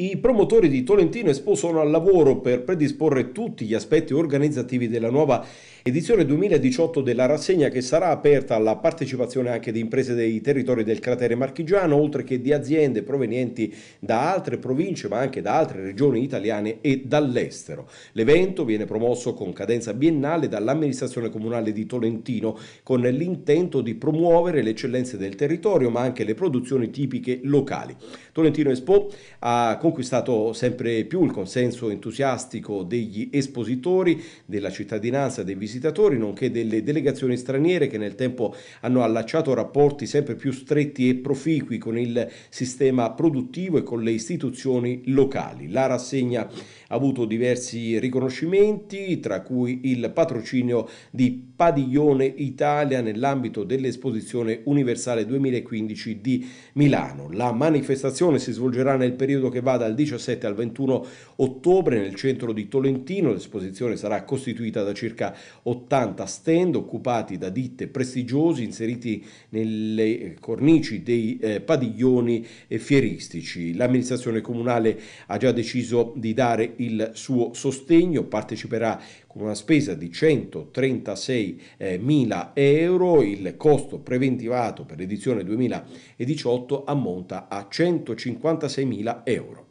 I promotori di Tolentino Expo sono al lavoro per predisporre tutti gli aspetti organizzativi della nuova edizione 2018 della rassegna che sarà aperta alla partecipazione anche di imprese dei territori del cratere marchigiano, oltre che di aziende provenienti da altre province ma anche da altre regioni italiane e dall'estero. L'evento viene promosso con cadenza biennale dall'amministrazione comunale di Tolentino con l'intento di promuovere le eccellenze del territorio ma anche le produzioni tipiche locali. Tolentino Expo ha conquistato sempre più il consenso entusiastico degli espositori, della cittadinanza, dei visitatori, nonché delle delegazioni straniere che nel tempo hanno allacciato rapporti sempre più stretti e proficui con il sistema produttivo e con le istituzioni locali. La rassegna ha avuto diversi riconoscimenti, tra cui il patrocinio di Padiglione Italia nell'ambito dell'esposizione universale 2015 di Milano. La manifestazione si svolgerà nel periodo che va dal 17 al 21 ottobre nel centro di Tolentino. L'esposizione sarà costituita da circa 80 stand occupati da ditte prestigiosi inseriti nelle cornici dei eh, padiglioni eh, fieristici. L'amministrazione comunale ha già deciso di dare il suo sostegno, parteciperà con una spesa di 136.000 eh, euro. Il costo preventivato per l'edizione 2018 ammonta a 156.000 euro.